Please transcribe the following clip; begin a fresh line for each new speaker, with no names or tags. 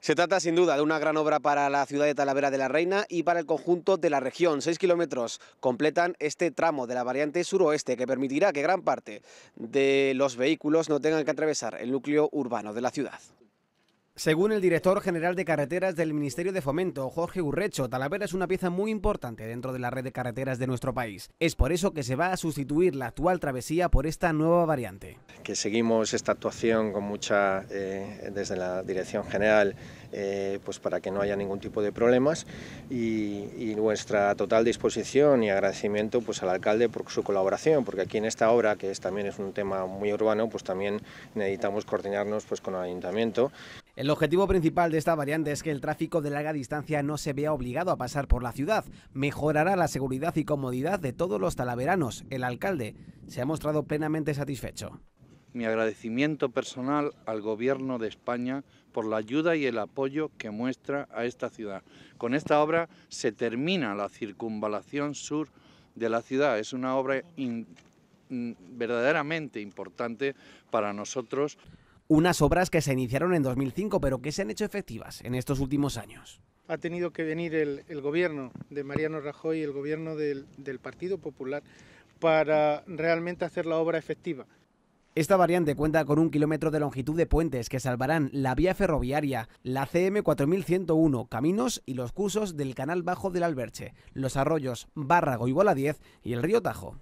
Se trata sin duda de una gran obra para la ciudad de Talavera de la Reina y para el conjunto de la región. Seis kilómetros completan este tramo de la variante suroeste que permitirá que gran parte de los vehículos no tengan que atravesar el núcleo urbano de la ciudad. Según el director general de carreteras del Ministerio de Fomento, Jorge Urrecho, Talavera es una pieza muy importante dentro de la red de carreteras de nuestro país. Es por eso que se va a sustituir la actual travesía por esta nueva variante.
Que seguimos esta actuación con mucha, eh, desde la dirección general, eh, pues para que no haya ningún tipo de problemas y, nuestra total disposición y agradecimiento pues al alcalde por su colaboración, porque aquí en esta obra, que también es un tema muy urbano, pues también necesitamos coordinarnos pues con el ayuntamiento. El objetivo
principal de esta variante es que el tráfico de larga distancia no se vea obligado a pasar por la ciudad. Mejorará la seguridad y comodidad de todos los talaveranos. El alcalde se ha mostrado plenamente satisfecho.
Mi agradecimiento personal al Gobierno de España por la ayuda y el apoyo que muestra a esta ciudad. Con esta obra se termina la circunvalación sur de la ciudad. Es una obra mm, verdaderamente importante para nosotros
unas obras que se iniciaron en 2005, pero que se han hecho efectivas en estos últimos años.
Ha tenido que venir el, gobierno de Mariano Rajoy
y el gobierno del, Partido Popular para realmente hacer la obra efectiva.
Esta variante cuenta con un kilómetro de longitud de puentes que salvarán la vía ferroviaria, la CM 4101, caminos y los cursos del canal bajo del Alberche, los arroyos Bárrago y Bola 10 y el río Tajo.